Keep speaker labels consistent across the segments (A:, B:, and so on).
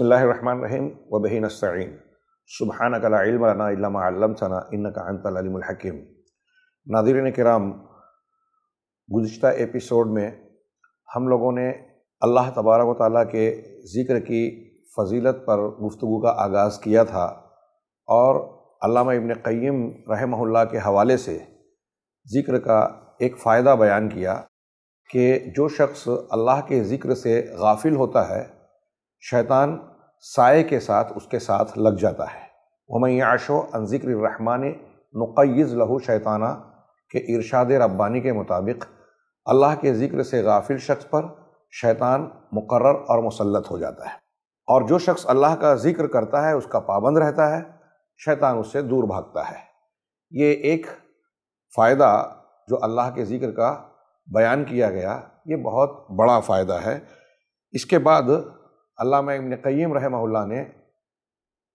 A: बसमीम वबी नस्तीन सुबहान कलामतना इनकातलमलहकीम नादिर कराम गुज्त एपिसोड में हम लोगों ने अल्लाह तबारक ताली के ज़िक्र की फजीलत पर गुफ्तु का आगाज़ किया था और अल्लामा इबन क़य्यम रहमहुल्लाह के हवाले से ज़िक्र का एक फ़ायदा बयान किया कि जो शख्स अल्लाह के ज़िक्र से गाफिल होता है शैतान साय के साथ उसके साथ लग जाता है वमैया आशो अनजिक्र रहमान नक़ैज़ लहू शैताना के इरशाद रब्बानी के मुताबिक अल्लाह के ज़िक्र से गाफिल शख्स पर शैतान मुकर और मुसलत हो जाता है और जो शख्स अल्लाह का ज़िक्र करता है उसका पाबंद रहता है शैतान उससे दूर भागता है ये एक फ़ायदा जो अल्लाह के ज़िक्र का बयान किया गया ये बहुत बड़ा फ़ायदा है इसके बाद अल्लामा इबन क़य्यम रहमहुल्ला ने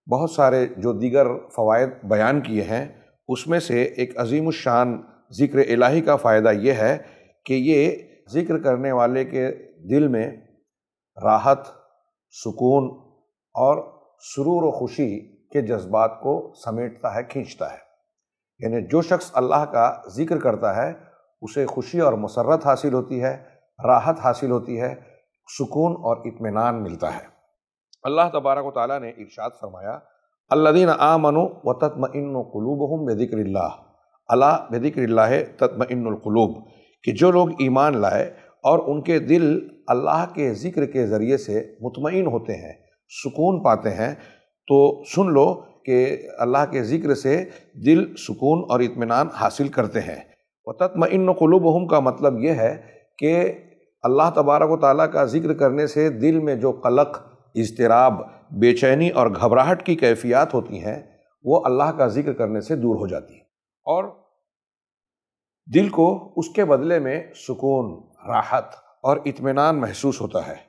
A: बहुत सारे जो दीगर फ़वाद बयान किए हैं उसमें से एक अजीम शान ज़िक्र इलाही का फ़ायदा ये है कि ये ज़िक्र करने वाले के दिल में राहत सुकून और सुरूर व खुशी के जज्बात को समेटता है खींचता है यानी जो शख्स अल्लाह का ज़िक्र करता है उसे खुशी और मसरत हासिल होती है राहत हासिल होती है सुकून और इतमान मिलता है अल्लाह तबारक ताली ने इर्शाद फरमाया अल्लादीन आमनो व तत्मिन कलूब हम अला बेदिक्ला है तत्मिनकलूब कि जो लोग ईमान लाए और उनके दिल अल्लाह के ज़िक्र के ज़रिए से मुतमिन होते हैं सुकून पाते हैं तो सुन लो कि अल्लाह के ज़िक्र से दिल सुकून और इत्मीनान हासिल करते हैं व तत्मिनकलूब हम का मतलब यह है कि अल्लाह तबारक व ताली का जिक्र करने से दिल में जो कलक इजतराब बेचैनी और घबराहट की कैफियत होती हैं वो अल्लाह का जिक्र करने से दूर हो जाती है और दिल को उसके बदले में सुकून राहत और इत्मीनान महसूस होता है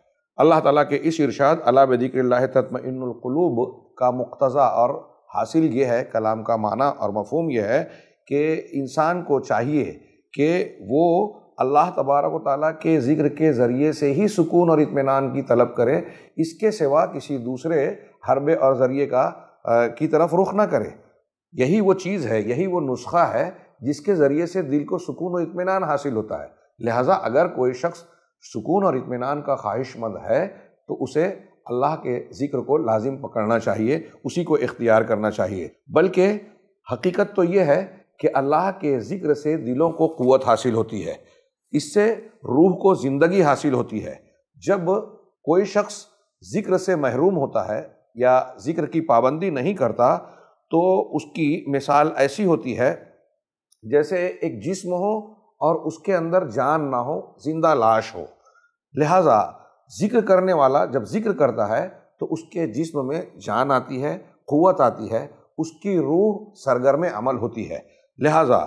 A: अल्लाह ताला के इस इरशाद अला बदिक्र तत्मकलूब का मुख्तज़ा और हासिल ये है कलाम का माना और मफहम यह है कि इंसान को चाहिए कि वो अल्लाह तबारक ताली के ज़िक्र के ज़रिए से ही सुकून और इतमान की तलब करें इसके सिवा किसी दूसरे हरबे और ज़रिए का आ, की तरफ रुख ना करें यही वो चीज़ है यही वो नुस्खा है जिसके ज़रिए से दिल को सुकून और इत्मीनान हासिल होता है लिहाजा अगर कोई शख्स सुकून और इत्मीनान का ख्वाहिशमंद है तो उसे अल्लाह के ज़िक्र को लाजिम पकड़ना चाहिए उसी को इख्तियार करना चाहिए बल्कि हकीकत तो ये है कि अल्लाह के ज़िक्र से दिलों को क़वत हासिल होती है इससे रूह को ज़िंदगी हासिल होती है जब कोई शख्स ज़िक्र से महरूम होता है या ज़िक्र की पाबंदी नहीं करता तो उसकी मिसाल ऐसी होती है जैसे एक जिस्म हो और उसके अंदर जान ना हो जिंदा लाश हो लिहाजा जिक्र करने वाला जब जिक्र करता है तो उसके जिस्म में जान आती है क़वत आती है उसकी रूह सरगर्म अमल होती है लिहाजा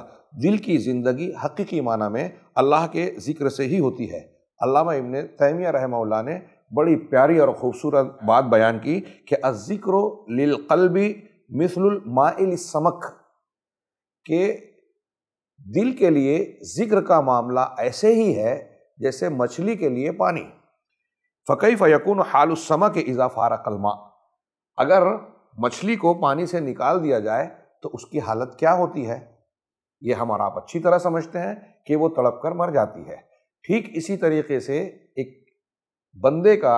A: दिल की ज़िंदगी हकीकी माना में अल्लाह के ज़िक्र से ही होती है अल्लामा इबन तैमिया रहमल्ला ने बड़ी प्यारी और ख़ूबसूरत बात बयान की कि अज़िक्र लिलकल्बी मिसलमाइल समक के दिल के लिए ज़िक्र का मामला ऐसे ही है जैसे मछली के लिए पानी फ़कई फ़यकून हालसमा के इजाफ़ार कलमा अगर मछली को पानी से निकाल दिया जाए तो उसकी हालत क्या होती है ये हम और आप अच्छी तरह समझते हैं कि वो तड़प कर मर जाती है ठीक इसी तरीके से एक बंदे का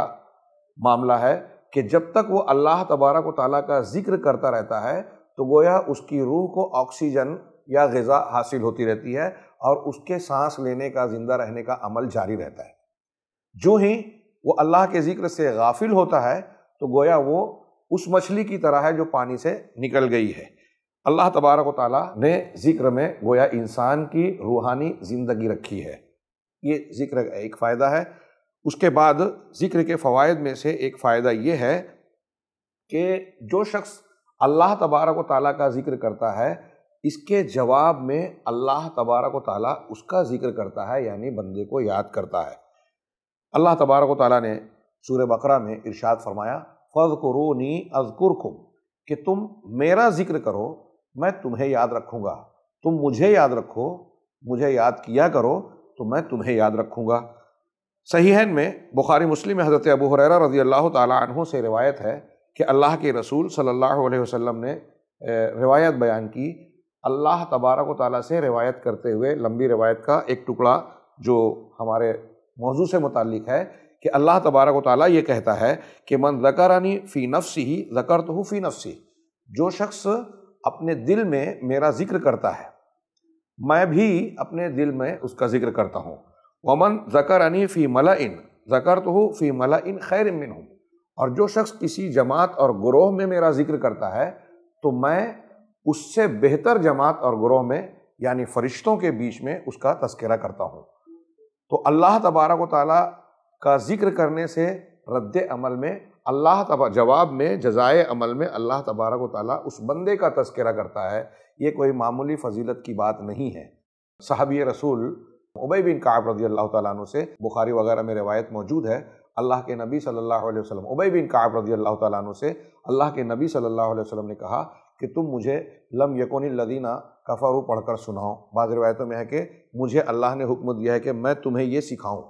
A: मामला है कि जब तक वो अल्लाह तबारक व ताली का जिक्र करता रहता है तो गोया उसकी रूह को ऑक्सीजन या गज़ा हासिल होती रहती है और उसके सांस लेने का ज़िंदा रहने का अमल जारी रहता है जो ही वो अल्लाह के ज़िक्र से गाफिल होता है तो गोया वो उस मछली की तरह है जो पानी से निकल गई है अल्लाह तबारक ताली ने ज़िक्र में गोया इंसान की रूहानी ज़िंदगी रखी है ये ज़िक्र एक फ़ायदा है उसके बाद ज़िक्र के फ़वाद में से एक फ़ायदा ये है कि जो शख्स अल्लाह तबारक ताली का ज़िक्र करता है इसके जवाब में अल्लाह तबारक ताली उसका ज़िक्र करता है यानी बंदे को याद करता है अल्लाह तबारक ताली ने सूर बकरा में इरशाद फरमाया फ़ज़ रो नी अज़कुर कि तुम मेरा ज़िक्र करो मैं तुम्हें याद रखूँगा तुम मुझे याद रखो मुझे याद किया करो तो मैं तुम्हें याद रखूँगा सहीहन में बुखारी मुस्लिम हज़रत अबू हर रज़ी अल्लाह तहों से रिवायत है कि अल्लाह के रसूल सल्लल्लाहु अलैहि वसल्लम ने रिवायत बयान की अल्लाह तबारक ताली से रिवायत करते हुए लंबी रिवायत का एक टुकड़ा जो हमारे मौजू से मुतक़ है कि अल्लाह तबारक ताली ये कहता है कि मन ज़करानी फ़ी नफ्सी ही ज़कर तो फ़ी नफ्सी जो शख्स अपने दिल में मेरा जिक्र करता है मैं भी अपने दिल में उसका जिक्र करता हूँ वमन जकर अनी फ़ी मला इन जकर तो हूँ फ़ी मला इन खैर मिन हूँ और जो शख्स किसी जमात और ग्रोह में मेरा जिक्र करता है तो मैं उससे बेहतर जमात और ग्रोह में यानी फरिश्तों के बीच में उसका तस्करा करता हूँ तो अल्लाह तबारक ताली का जिक्र करने से रद्द अमल में अल्लाह तब जवाब में जजाय अमल में अल्लाह तबारक ताली उस बंदे का तस्करा करता है ये कोई मामूली फजीलत की बात नहीं है साहब रसूल उबई बिन काब रजी अल्लाह तु से बुखारी वगैरह में रवायत मौजूद है अल्लाह के नबी सल्लल्लाहु अलैहि वसल्लम उबई बिन काब रजी अल्लाह तु से अल्लाह के नबी सल्लल्लाहु अलैहि वसल्लम ने कहा कि तुम मुझे लम यकोन लदीना कफ़ारू पढ़कर सुनाओ बाद रवायतों में है कि मुझे अल्लाह ने हुक्म दिया है कि मैं तुम्हें ये सिखाऊँ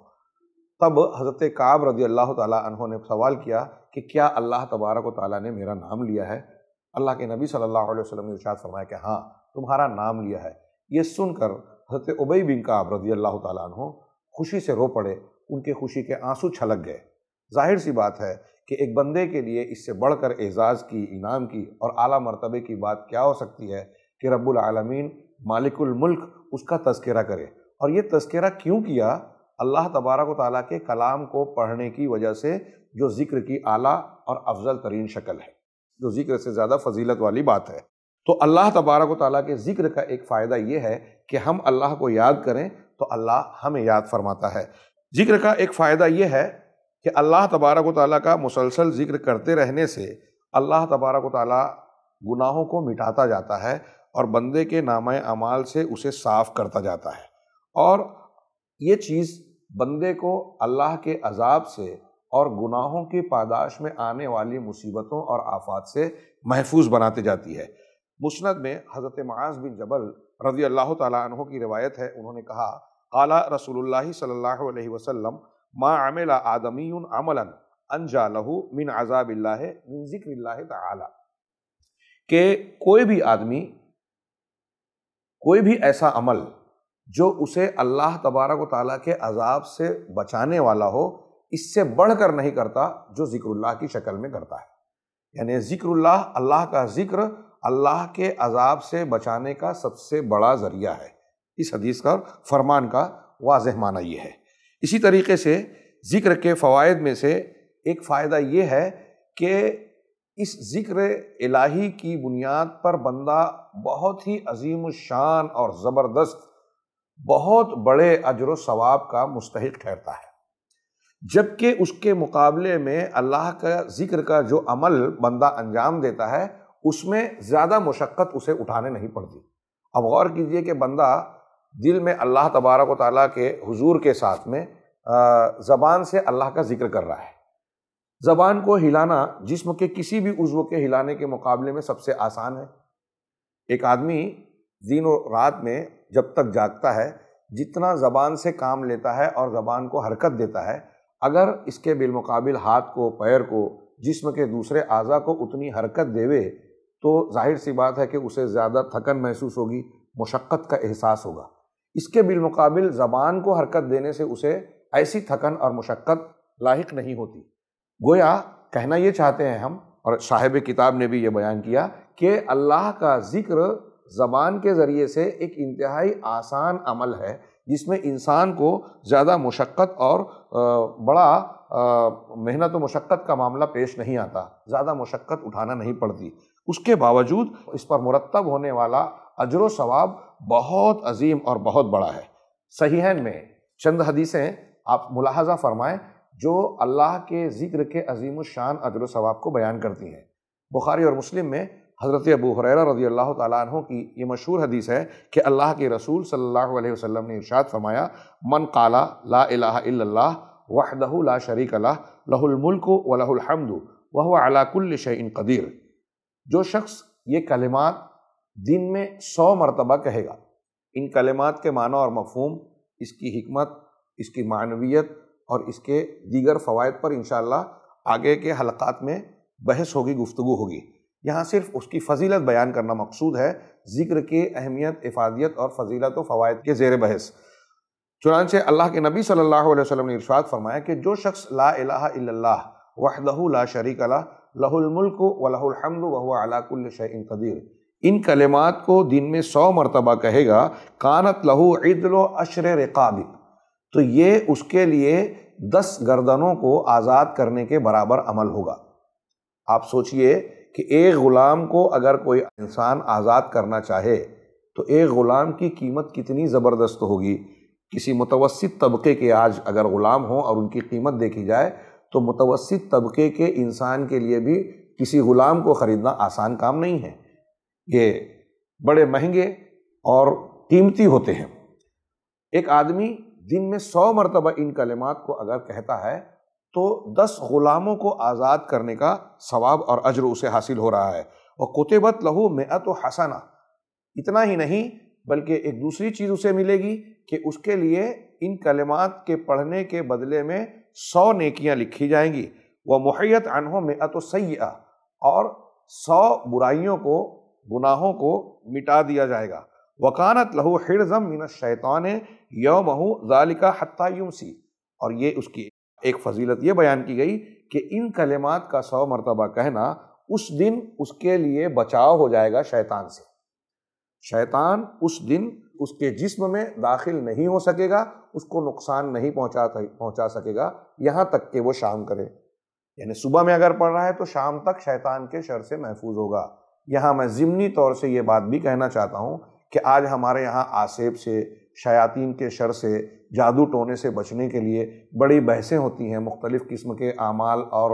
A: तब हज़रत काब रजी अल्लाह तहों ने सवाल किया कि क्या अल्लाह तबारक व ताली ने मेरा नाम लिया है अल्लाह के नबी सल्लल्लाहु अलैहि वसल्लम ने इरशाद फरमाया कि हाँ तुम्हारा नाम लिया है ये सुनकर हजरत उबई बिन काब रजी अल्लाह तु खुशी से रो पड़े उनके खुशी के आंसू छलक गए जाहिर सी बात है कि एक बंदे के लिए इससे बढ़ कर एज़ाज़ की इनाम की और आला मरतबे की बात क्या हो सकती है कि रब्बुल आलमीन मालिकुल मुल्क उसका तस्करा करे और ये तस्करा क्यों किया अल्लाह तबारक ताली के कलाम को पढ़ने की वजह से जो ज़िक्र की आला और अफजल तरीन शक्ल है जो ज़िक्र से ज़्यादा फजीलत वाली बात है तो अल्लाह तबारक ताली के ज़िक्र का एक फ़ायदा ये है कि हम अल्लाह को याद करें तो अल्लाह हमें याद फरमाता है ज़िक्र का एक फ़ायदा ये है कि अल्लाह तबारक ताली का मुसलसल ज़िक्र करते रहने से अल्लाह तबारक ताली गुनाहों को मिटाता जाता है और बंदे के नाम अमाल से उसे साफ़ करता जाता है और ये चीज़ बंदे को अल्लाह के अजाब से और गुनाहों के पादाश में आने वाली मुसीबतों और आफात से महफूज बनाते जाती है मुस्ंद में हज़रत माज बिन जबल रजी अल्लाह तहों की रवायत है उन्होंने कहा अला रसूल सल्ला वसलम माँ आमिला आदमी अमलन अनजा लहू मिन आज़ाबिल्ला मिन ज़िक्र के कोई भी आदमी कोई भी ऐसा अमल जो उसे अल्लाह तबारक ताली के अजाब से बचाने वाला हो इससे बढ़कर नहीं करता जो जिक्रुल्लाह की शक्ल में करता है यानी जिक्रुल्लाह अल्लाह का जिक्र अल्लाह के अजाब से बचाने का सबसे बड़ा ज़रिया है इस हदीस का फरमान का वाजह माना यह है इसी तरीके से ज़िक्र के फवायद में से एक फ़ायदा ये है कि इस ज़िक्र इलाही की बुनियाद पर बंदा बहुत ही अजीम शान और ज़बरदस्त बहुत बड़े अजर सवाब का मुस्तक ठहरता है जबकि उसके मुकाबले में अल्लाह का जिक्र का जो अमल बंदा अंजाम देता है उसमें ज़्यादा मशक्क़त उसे उठाने नहीं पड़ती अब गौर कीजिए कि बंदा दिल में अल्लाह तबारक ताली के हुजूर के साथ में ज़बान से अल्लाह का जिक्र कर रहा है ज़बान को हिलाना जिस्म के किसी भी उज्व के हिलाने के मुकाबले में सबसे आसान है एक आदमी दिन और रात में जब तक जागता है जितना ज़बान से काम लेता है और ज़बान को हरकत देता है अगर इसके बिलमकबिल हाथ को पैर को जिसम के दूसरे अज़ा को उतनी हरकत देवे तो जाहिर सी बात है कि उसे ज़्यादा थकन महसूस होगी मशक्क़त का एहसास होगा इसके बिलमकबिल ज़बान को हरकत देने से उसे ऐसी थकन और मशक्क़त लाक नहीं होती गोया कहना ये चाहते हैं हम और साहिब किताब ने भी ये बयान किया कि अल्लाह का ज़िक्र ज़बान के ज़रिए से एक इंतहाई आसान अमल है जिसमें इंसान को ज़्यादा मुशक्क़त और बड़ा मेहनत व मशक्क़त का मामला पेश नहीं आता ज़्यादा मशक्क़त उठाना नहीं पड़ती उसके बावजूद इस पर मुरतब होने वाला अजर सवाब बहुत अजीम और बहुत बड़ा है सहीहन में चंद हदीसें आप मुलाहजा फरमाएं जो अल्लाह के ज़िक्र के अजीम शान अजर सवाब को बयान करती हैं बुखारी और मुस्लिम में हज़रत अबू हुरैरा रज़ी अल्लाह तु की ये मशहूर हदीस है कि अल्लाह के रसूल सल्लल्लाहु अलैहि वसल्लम ने इरशाद फरमाया मन काला ला इलाह वहदह ला शरीक अला लहुलमुल्क वलहमद वह अलाकुल्ल शन कदीर जो शख्स ये कलिमात दिन में सौ मरतबा कहेगा इन कलिमात के माना और मफहम इसकी हमत इसकी मानवीत और इसके दीगर फ़वाद पर इन आगे के हलक़ात में बहस होगी गुफ्तु होगी यहाँ सिर्फ उसकी फजीलत बयान करना मकसूद है जिक्र के अहमियत इफादियत और फजीलत व फवायद के जेर बहस चुनानचे अल्लाह के नबी सल्लल्लाहु अलैहि वसल्लम ने इरशाद फरमाया कि जो शख्स ला इला वहदहू ला शरीक अला लहुलमुल्क वलहमद वह अलाकुल शैन कदीर इन कलेमात को दिन में सौ मरतबा कहेगा कानत लहू इदल अशर रकाब तो ये उसके लिए दस गर्दनों को आज़ाद करने के बराबर अमल होगा आप सोचिए कि एक ग़ुलाम को अगर कोई इंसान आज़ाद करना चाहे तो एक ग़ुलाम की कीमत कितनी ज़बरदस्त होगी किसी मुतवसत तबके के आज अगर ग़ुलाम हों और उनकी कीमत देखी जाए तो मुतवसत तबके के इंसान के लिए भी किसी ग़ुलाम को ख़रीदना आसान काम नहीं है ये बड़े महंगे और कीमती होते हैं एक आदमी दिन में सौ मरतबा इन कलमात को अगर कहता है तो दस गुलामों को आज़ाद करने का सवाब और अजर उसे हासिल हो रहा है और कुतबत लहू तो हसना इतना ही नहीं बल्कि एक दूसरी चीज़ उसे मिलेगी कि उसके लिए इन कलमात के पढ़ने के बदले में सौ नेकियां लिखी जाएंगी वह मुहैत अनहों में अतो सैया और सौ बुराइयों को गुनाहों को मिटा दिया जाएगा वकानत लहू हिरजम मिन शैतान महू जालिका हत्ता यूमसी और ये उसकी एक फजीलत यह बयान की गई कि इन कलेमात का सौ मरतबा कहना उस दिन उसके लिए बचाव हो जाएगा शैतान से शैतान उस दिन उसके जिस्म में दाखिल नहीं हो सकेगा उसको नुकसान नहीं पहुंचा पहुंचा सकेगा यहाँ तक कि वो शाम करे यानी सुबह में अगर पढ़ रहा है तो शाम तक शैतान के शर से महफूज होगा यहाँ मैं ज़िमनी तौर से ये बात भी कहना चाहता हूँ कि आज हमारे यहाँ आसेब से शयातीन के शर से जादू टोने से बचने के लिए बड़ी बहसें होती हैं मुख्तलिफ़ किस्म के अमाल और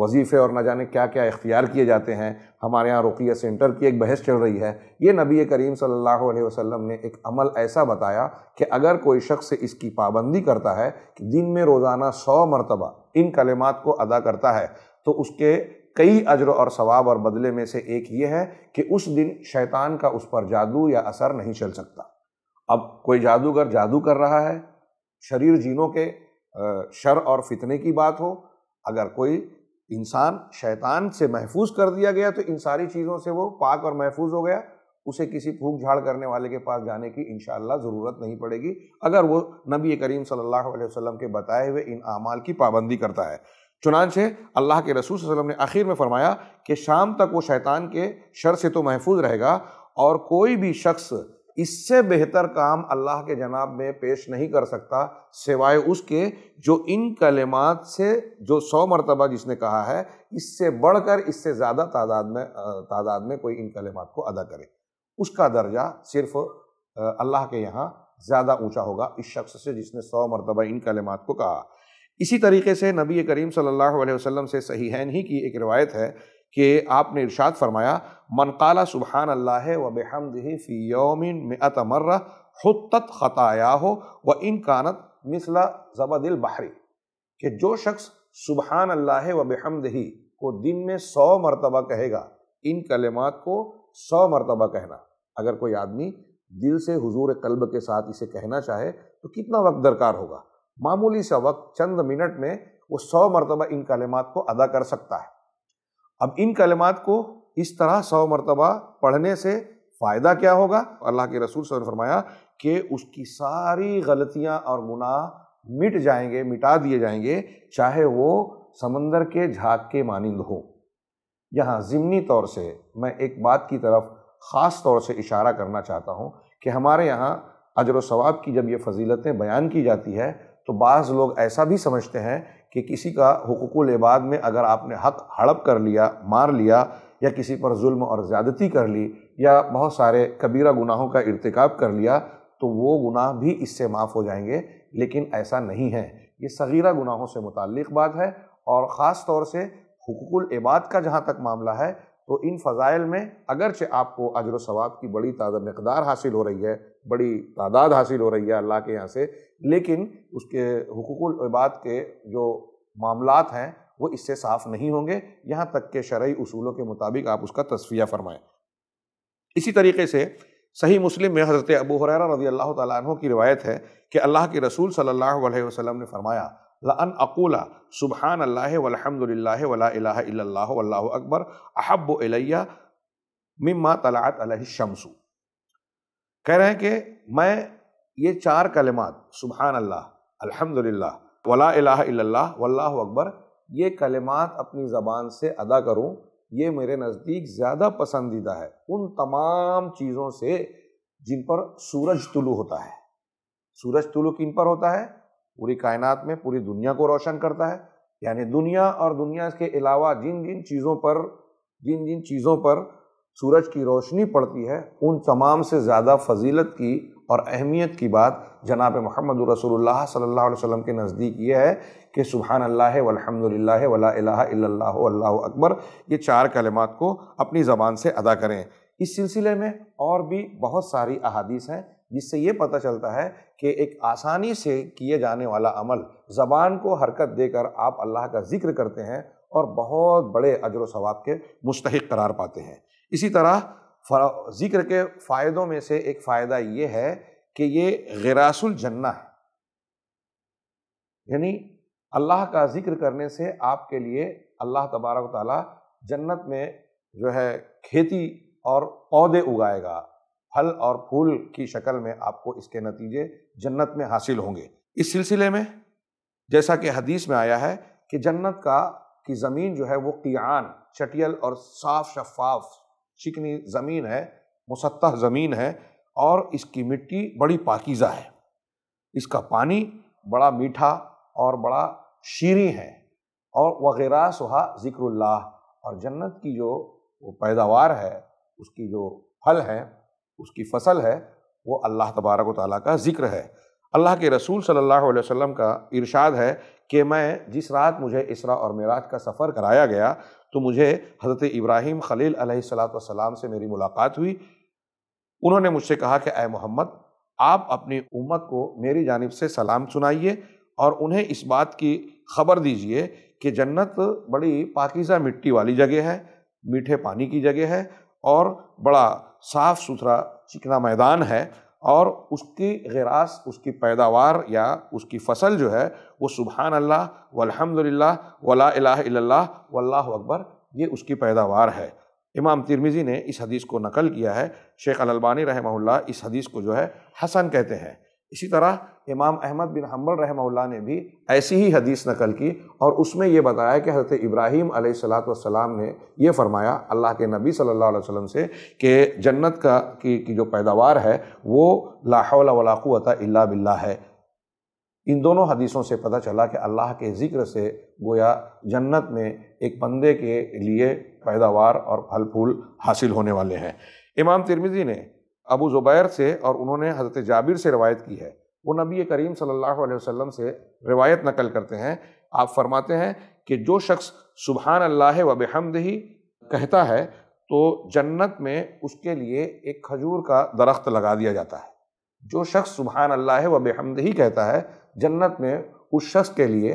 A: वजीफ़े और न जाने क्या क्या इख्तियार किए जाते हैं हमारे यहाँ रुकिया सेंटर की एक बहस चल रही है ये नबी करीम सल्लल्लाहु अलैहि वसल्लम ने एक अमल ऐसा बताया कि अगर कोई शख्स इसकी पाबंदी करता है कि दिन में रोज़ाना सौ मरतबा इन कलमात को अदा करता है तो उसके कई अजर और सवाब और बदले में से एक ये है कि उस दिन शैतान का उस पर जादू या असर नहीं चल सकता अब कोई जादूगर जादू कर रहा है शरीर जीनों के शर और फितने की बात हो अगर कोई इंसान शैतान से महफूज कर दिया गया तो इन सारी चीज़ों से वो पाक और महफूज हो गया उसे किसी फूक झाड़ करने वाले के पास जाने की इन ज़रूरत नहीं पड़ेगी अगर वो नबी करीम सल्लल्लाहु अलैहि वसल्लम के बताए हुए इन आमाल की पाबंदी करता है चुनानचे अल्लाह के रसूल वसल्लम ने आखिर में फरमाया कि शाम तक वो शैतान के शर से तो महफूज रहेगा और कोई भी शख्स इससे बेहतर काम अल्लाह के जनाब में पेश नहीं कर सकता सिवाय उसके जो इन कलेमात से जो सौ मरतबा जिसने कहा है इससे बढ़कर इससे ज़्यादा तादाद में तादाद में कोई इन कलेमात को अदा करे उसका दर्जा सिर्फ अल्लाह के यहाँ ज़्यादा ऊंचा होगा इस शख्स से जिसने सौ मरतबा इन कलेमात को कहा इसी तरीके से नबी करीम सल्लल्लाहु अलैहि वसल्लम से सही है ही की एक रिवायत है कि आपने इरशाद फरमाया मनकाला सुबहान अल्लाह व बेहमदही फ़ी योमिन में अतमर्र हत ख़ताया हो व इनकानत मिसला ज़बदिल बहरी कि जो शख्स सुबहान अल्लाह व बेहमदही को दिन में सौ मरतबा कहेगा इन कलमात को सौ मरतबा कहना अगर कोई आदमी दिल से हजूर कल्ब के साथ इसे कहना चाहे तो कितना वक्त दरकार होगा मामूली सा वक्त चंद मिनट में वो सौ मरतबा इन कलमात को अदा कर सकता है अब इन कलमात को इस तरह सौ मरतबा पढ़ने से फ़ायदा क्या होगा अल्लाह के रसूल ने फरमाया कि उसकी सारी गलतियां और गुनाह मिट जाएंगे मिटा दिए जाएंगे चाहे वो समंदर के झाग के मानंद हो यहाँ ज़मनी तौर से मैं एक बात की तरफ ख़ास तौर से इशारा करना चाहता हूँ कि हमारे यहाँ अजर सवाब की जब ये फजीलतें बयान की जाती है तो बाज़ लोग ऐसा भी समझते हैं कि किसी का हकूक़ुल इबाद में अगर आपने हक हड़प कर लिया मार लिया या किसी पर जुल्म और ज़्यादती कर ली या बहुत सारे कबीरा गुनाहों का इरतकब कर लिया तो वो गुनाह भी इससे माफ़ हो जाएंगे लेकिन ऐसा नहीं है ये सगीरा गुनाहों से मुतल बात है और ख़ास तौर से हकूक़ुल इबाद का जहाँ तक मामला है तो इन फ़ज़ाइल में अगरचे आपको अजर सवाब की बड़ी ताज़ा मकदार हासिल हो रही है बड़ी तादाद हासिल हो रही है अल्लाह के यहाँ से लेकिन उसके इबाद के जो मामलात हैं वो इससे साफ़ नहीं होंगे यहाँ तक के शर्य असूलों के मुताबिक आप उसका तस्फिया फ़रमाएं इसी तरीके से सही मुस्लिम में हज़रत अबू हुरैरा रज़ी अल्लाह तु की रिवायत है कि अल्लाह के रसूल सल्लल्लाहु अलैहि वसल्लम ने फरमाया लअन अकूला सुबहान अल्लाह वलहमदिल्ला वला वल्ला अकबर अहब अलैया मम्मा तलात शमसू कह रहे हैं कि मैं ये चार कलमात सुबहान अल्लाह अल्हम्दुलिल्लाह वला इलाहा वल्लाह अकबर ये कलमात अपनी ज़बान से अदा करूं ये मेरे नज़दीक ज़्यादा पसंदीदा है उन तमाम चीज़ों से जिन पर सूरज तुलू होता है सूरज तुलू किन पर होता है पूरी कायनात में पूरी दुनिया को रोशन करता है यानी दुनिया और दुनिया के अलावा जिन जिन चीज़ों पर जिन जिन चीज़ों पर सूरज की रोशनी पड़ती है उन तमाम से ज़्यादा फजीलत की और अहमियत की बात जनाब महमद रसोल्ला सल्ला वसम के नज़दीक ये है कि सुबहान अल्लाह वलहमदिल्ला वाला अकबर ये चार कलमात को अपनी ज़बान से अदा करें इस सिलसिले में और भी बहुत सारी अहादीस हैं जिससे ये पता चलता है कि एक आसानी से किए जाने वाला अमल ज़बान को हरकत देकर आप अल्लाह का जिक्र करते हैं और बहुत बड़े अजर सवाब के मुस्तक करार पाते हैं इसी तरह ज़िक्र के फ़ायदों में से एक फ़ायदा ये है कि ये गिरासुल जन्ना है यानी अल्लाह का जिक्र करने से आपके लिए अल्लाह तबारक ताली जन्नत में जो है खेती और पौधे उगाएगा फल और फूल की शक्ल में आपको इसके नतीजे जन्नत में हासिल होंगे इस सिलसिले में जैसा कि हदीस में आया है कि जन्नत का की ज़मीन जो है वो कियान चटियल और साफ शफाफ चिकनी ज़मीन है मुसत्ह ज़मीन है और इसकी मिट्टी बड़ी पाकिज़ा है इसका पानी बड़ा मीठा और बड़ा शीरी है और वगैरह सुहा ज़िक्रुल्लाह और जन्नत की जो पैदावार है उसकी जो फल हैं उसकी फसल है वो अल्लाह तबारक ताली का ज़िक्र है अल्लाह के रसूल सल्लल्लाहु अलैहि वसल्लम का इरशाद है कि मैं जिस रात मुझे इसरा और मेराज का सफ़र कराया गया तो मुझे हज़रत इब्राहिम खलील सलाम से मेरी मुलाकात हुई उन्होंने मुझसे कहा कि अय मोहम्मद आप अपनी उम्मत को मेरी जानब से सलाम सुनाइए और उन्हें इस बात की खबर दीजिए कि जन्नत बड़ी पाकिज़ा मिट्टी वाली जगह है मीठे पानी की जगह है और बड़ा साफ़ सुथरा चिकना मैदान है और उसकी गिरास उसकी पैदावार या उसकी फसल जो है वो सुबहान अल्लाह वलहमदिल्ला वला अल्लाह वल्लाह अकबर ये उसकी पैदावार है इमाम तिरमिज़ी ने इस हदीस को नकल किया है शेख अलबानी रहमहुल्ला इस हदीस को जो है हसन कहते हैं इसी तरह इमाम अहमद बिन हम्बल रहमल ने भी ऐसी ही हदीस नकल की और उसमें यह बताया कि हज़रत इब्राहीम सलाम ने यह फरमाया अल्लाह के नबी सल्लल्लाहु अलैहि वसल्लम से कि जन्नत का की, की जो पैदावार है वो लाहौल वलाक़ुता इल्ला बिल्ला है इन दोनों हदीसों से पता चला कि अल्लाह के ज़िक्र से गोया जन्नत में एक बंदे के लिए पैदावार और फल फूल हासिल होने वाले हैं इमाम तिरमिज़ी ने अबू ज़ुबैर से और उन्होंने हज़रत जाबिर से रवायत की है वो नबी करीम सल्लल्लाहु अलैहि वसल्लम से रिवायत नकल करते हैं आप फरमाते हैं कि जो शख्स सुबहान अल्लाह वब हमदही कहता है तो जन्नत में उसके लिए एक खजूर का दरख्त लगा दिया जाता है जो शख्स सुबहान अल्लाह वब हमदही कहता है जन्नत में उस शख्स के लिए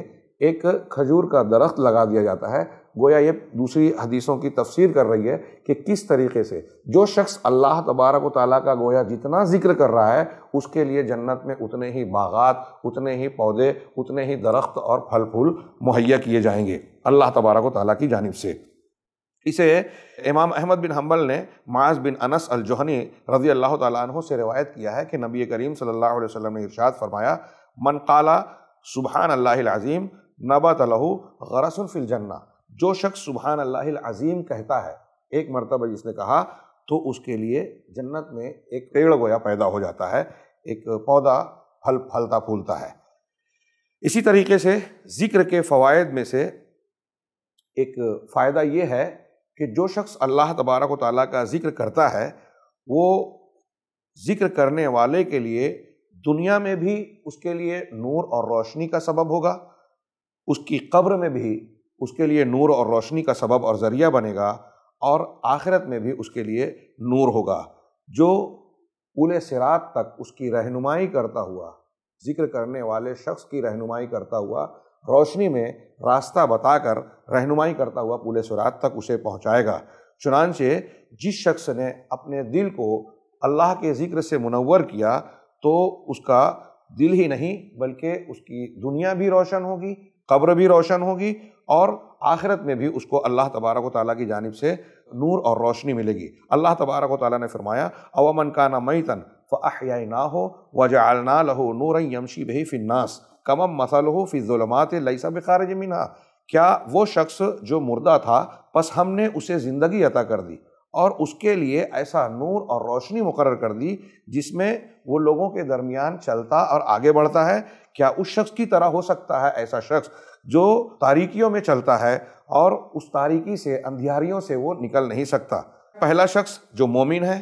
A: एक खजूर का दरख्त लगा दिया जाता है गोया ये दूसरी हदीसों की तफसीर कर रही है कि किस तरीके से जो शख्स अल्लाह तबारक ताली का गोया जितना जिक्र कर रहा है उसके लिए जन्नत में उतने ही बागात उतने ही पौधे उतने ही दरख्त और फल फूल मुहैया किए जाएंगे अल्लाह तबारक ताली की जानब से इसे इमाम अहमद बिन हम्बल ने माज बिन अनस अल जोहनी रजी अल्लाह तु से रवायत किया है कि नबी करीम सल्ला वसम ने इर्शाद फरमाया मन काला सुबहान अल्लाज़ीम नबा तलहू गरसफ़िल जन्ना जो शख्स सुबहान अल्लाह अजीम कहता है एक मरतबा जिसने कहा तो उसके लिए जन्नत में एक पेड़ गोया पैदा हो जाता है एक पौधा फल फलता फूलता है इसी तरीके से ज़िक्र के फ़वाद में से एक फ़ायदा ये है कि जो शख्स अल्लाह तबारक व ताली का ज़िक्र करता है वो ज़िक्र करने वाले के लिए दुनिया में भी उसके लिए नूर और रोशनी का सबब होगा उसकी कब्र में भी उसके लिए नूर और रोशनी का सबब और ज़रिया बनेगा और आखिरत में भी उसके लिए नूर होगा जो पुल सिरात तक उसकी रहनुमाई करता हुआ जिक्र करने वाले शख्स की रहनुमाई करता हुआ रोशनी में रास्ता बताकर रहनुमाई करता हुआ पुल सिरात तक उसे पहुंचाएगा चुनानचे जिस शख्स ने अपने दिल को अल्लाह के ज़िक्र से मुनवर किया तो उसका दिल ही नहीं बल्कि उसकी दुनिया भी रोशन होगी कब्र भी रोशन होगी और आखिरत में भी उसको अल्लाह तबारक वाली की जानब से नूर और रोशनी मिलेगी अल्लाह तबारक वाली ने फरमाया अवमन का ना मैतन फ़ाहिया ना हो वजालना लहो नूर यमशी बही फ़िन्नास कमम मसल हो फ़िज़ुलमात लई लईसा खारज जमीना क्या वो शख्स जो मुर्दा था बस हमने उसे ज़िंदगी अता कर दी और उसके लिए ऐसा नूर और रोशनी मुकर कर दी जिसमें वो लोगों के दरमियान चलता और आगे बढ़ता है क्या उस शख्स की तरह हो सकता है ऐसा शख्स जो तारीकियों में चलता है और उस तारीकी से अंधियारियों से वो निकल नहीं सकता पहला शख्स जो मोमिन है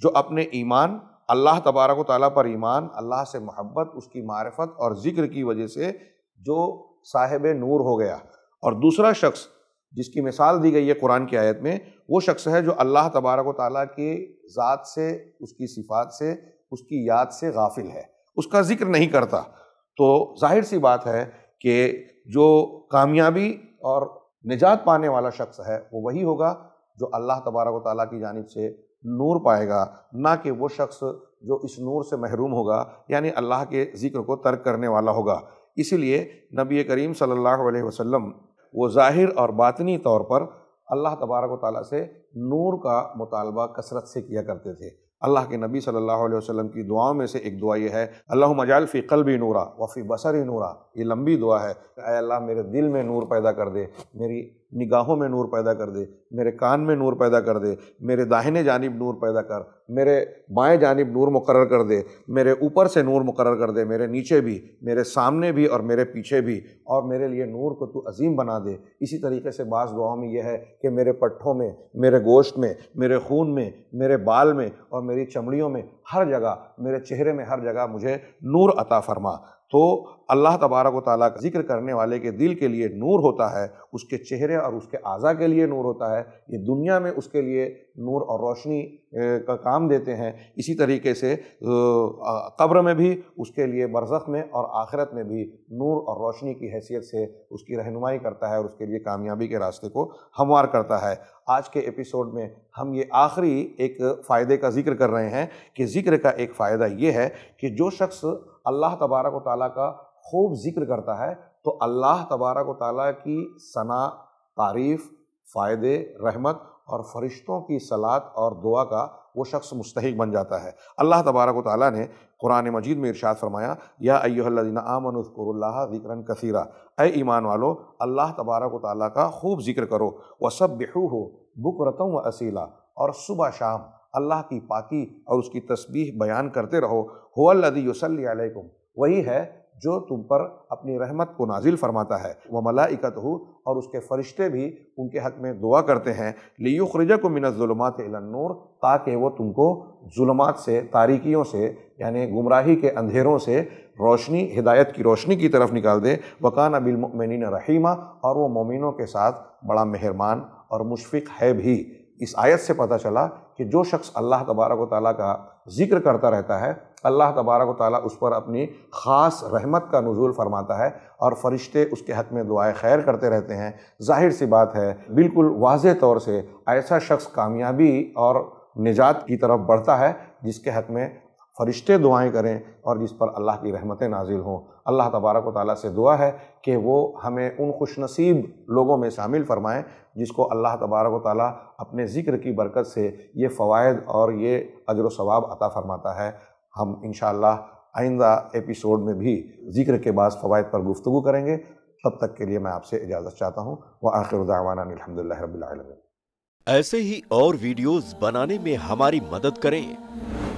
A: जो अपने ईमान अल्लाह तबारक ताली पर ईमान अल्लाह से मोहब्बत उसकी मारफत और ज़िक्र की वजह से जो साहेब नूर हो गया और दूसरा शख्स जिसकी मिसाल दी गई है कुरान की आयत में वो शख्स है जो अल्लाह तबारक ताली के ज़ात से उसकी सिफात से उसकी याद से गाफिल है उसका ज़िक्र नहीं करता तो जाहिर सी बात है कि जो कामयाबी और निजात पाने वाला शख्स है वो वही होगा जो अल्लाह तबारक ताली की जानब से नूर पाएगा ना कि वो शख्स जो इस नूर से महरूम होगा यानी अल्लाह के ज़िक्र को तर्क करने वाला होगा इसीलिए नबी करीम सल्लल्लाहु अलैहि वसल्लम वो ज़ाहिर और बातनी तौर पर अल्लाह तबारक ताली से नूर का मुतालबा कसरत से किया करते थे अल्लाह के नबी सल्लल्लाहु अलैहि वसल्लम की दुआओं में से एक दुआ यह है अल्लाह मजाल फ़ी भी नूरा वफ़ी बसर नूरा ये लंबी दुआ है अल्लाह मेरे दिल में नूर पैदा कर दे मेरी निगाहों में नूर पैदा कर दे मेरे कान में नूर पैदा कर दे मेरे दाहिने जानब नूर पैदा कर मेरे बाएं जानब नूर मुकर कर दे मेरे ऊपर से नूर मुकर कर दे मेरे नीचे भी मेरे सामने भी और मेरे पीछे भी और मेरे लिए नूर को तू अजीम बना दे इसी तरीके से बास दुआओं में यह है कि मेरे पट्ठों में मेरे गोश्त में मेरे खून में मेरे बाल में और मेरी चमड़ियों में हर जगह मेरे चेहरे में हर जगह मुझे नूर अता फरमा तो अल्लाह तबारक ताली का जिक्र करने वाले के दिल के लिए नूर होता है उसके चेहरे और उसके अज़ा के लिए नूर होता है ये दुनिया में उसके लिए नूर और रोशनी का काम देते हैं इसी तरीके से कब्र में भी उसके लिए बरसक़ में और आखिरत में भी नूर और रोशनी की हैसियत से उसकी रहनुमाई करता है और उसके लिए कामयाबी के रास्ते को हमवार करता है आज के एपिसोड में हम ये आखिरी एक फ़ायदे का जिक्र कर रहे हैं कि ज़िक्र का एक फ़ायदा ये है कि जो शख्स अल्लाह तबारक व ताली का खूब जिक्र करता है तो अल्लाह तबारक व ताली की सना तारीफ़ फ़ायदे रहमत और फरिश्तों की सलात और दुआ का वो शख्स मुस्तक बन जाता है अल्लाह तबारक ताली ने कुरान मजीद में इरशाद फरमाया या अयोदीन आमनकुरल्ला ज़िक्रन कसीरा ए ईमान वालो अल्लाह तबारक ताली का खूब जिक्र करो व सब बेहू हो बुक व असीला और सुबह शाम अल्लाह की पाकी और उसकी तस्बीह बयान करते रहो होदी यसलकुम वही है जो तुम पर अपनी रहमत को नाजिल फरमाता है वह मलाइकत हो और उसके फरिश्ते भी उनके हक में दुआ करते हैं लियुखरजा को मिनतलमत नूर ताकि वो तुमको जुलमात से तारिकियों से यानी गुमराही के अंधेरों से रोशनी हिदायत की रोशनी की तरफ निकाल दे वकान अबिलमिन रहीमा और वो मोमिनों के साथ बड़ा मेहरबान और मुशफ़ है भी इस आयत से पता चला कि जो शख्स अल्लाह तबारक व ताली का जिक्र करता रहता है अल्लाह तबारक व ताली उस पर अपनी ख़ास रहमत का नजूल फरमाता है और फरिश्ते उसके हक में दुआएं खैर करते रहते हैं जाहिर सी बात है बिल्कुल वाज तौर से ऐसा शख्स कामयाबी और निजात की तरफ बढ़ता है जिसके हक में फरिश्ते दुआएं करें और जिस पर अल्लाह की रहमतें नाजिल हों अल्लाह तबारक ताली से दुआ है कि वो हमें उन खुश नसीब लोगों में शामिल फरमाएँ जिसको अल्लाह तबारक ताली अपने ज़िक्र की बरकत से ये फ़वाद और ये अजर वाब अता फ़रमाता है हम इन आइंदा एपिसोड में भी जिक्र के बाद फ़वाद पर गुफ्तु करेंगे तब तक के लिए मैं आपसे इजाज़त चाहता हूँ व आखिर अलहमदिल्ला रबीआलमी ऐसे ही और वीडियोज़ बनाने में हमारी मदद करें